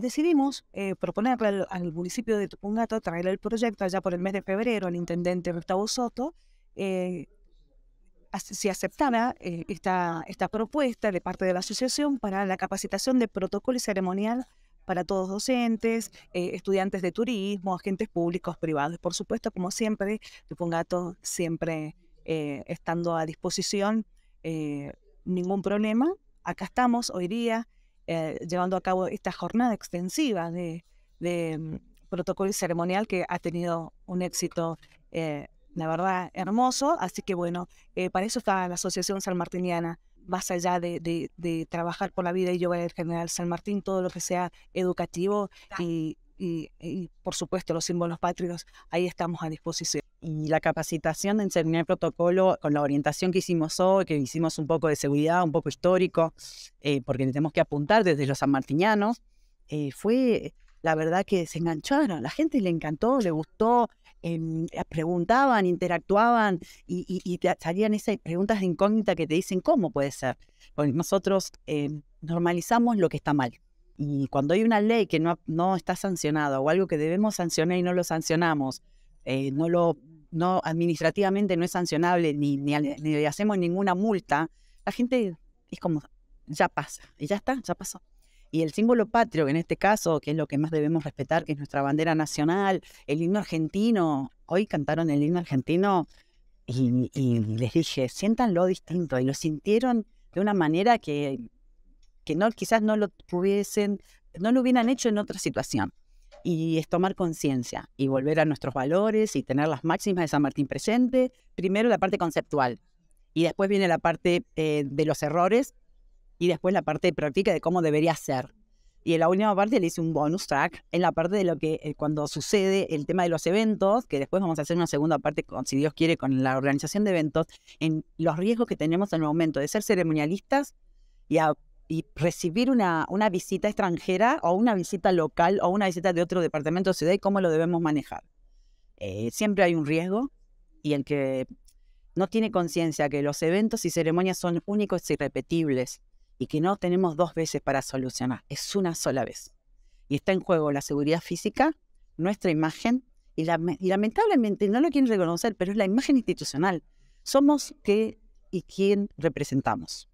Decidimos eh, proponerle al, municipio de Tupungato traer el proyecto allá por el mes de febrero al intendente Gustavo Soto, eh, si aceptara eh, esta, esta propuesta de parte de la asociación para la capacitación de protocolo ceremonial para todos docentes, estudiantes de turismo, agentes públicos, privados. Por supuesto, como siempre, Tupungato siempre estando a disposición, ningún problema. Acá estamos hoy día eh, llevando a cabo esta jornada extensiva de, de mm, protocolo y ceremonial que ha tenido un éxito, eh, la verdad, hermoso. Así que bueno, eh, para eso está la Asociación San Martiniana más allá de, de, trabajar por la vida y yoga del General San Martín, todo lo que sea educativo y, y, por supuesto los símbolos patrios, ahí estamos a disposición. Y la capacitación de enseñar el protocolo con la orientación que hicimos hoy, que hicimos un poco de seguridad, un poco histórico, eh, porque tenemos que apuntar desde los sanmartinianos, eh, fue la verdad que se engancharon, la gente le encantó, le gustó, em, preguntaban, interactuaban y, y, y, salían esas preguntas de incógnita que te dicen cómo puede ser. Porque nosotros em, normalizamos lo que está mal. Y cuando hay una ley que no, no está sancionada o algo que debemos sancionar y no lo sancionamos, eh, no lo no administrativamente no es sancionable ni, le hacemos ninguna multa, la gente es como, ya pasa, y ya está, ya pasó. Y el símbolo patrio, en este caso, que es lo que más debemos respetar, que es nuestra bandera nacional, el himno argentino, hoy cantaron el himno argentino y, y les dije, siéntanlo distinto, y lo sintieron de una manera que que no, quizás no lo hubiesen no lo hubieran hecho en otra situación. Y es tomar conciencia y volver a nuestros valores y tener las máximas de San Martín presente. Primero la parte conceptual y después viene la parte eh, de los errores y después la parte práctica de cómo debería ser. Y en la última parte le hice un bonus track en la parte de lo que eh, cuando sucede el tema de los eventos, que después vamos a hacer una segunda parte, con, si Dios quiere, con la organización de eventos, en los riesgos que tenemos en el momento de ser ceremonialistas y a y recibir una, visita extranjera o una visita local o una visita de otro departamento de ciudad y cómo lo debemos manejar. Eh, siempre hay un riesgo y el que no tiene conciencia que los eventos y ceremonias son únicos y repetibles y que no tenemos dos veces para solucionar, es una sola vez. Y está en juego la seguridad física, nuestra imagen y, y lamentablemente no lo quieren reconocer, pero es la imagen institucional. Somos qué y quién representamos.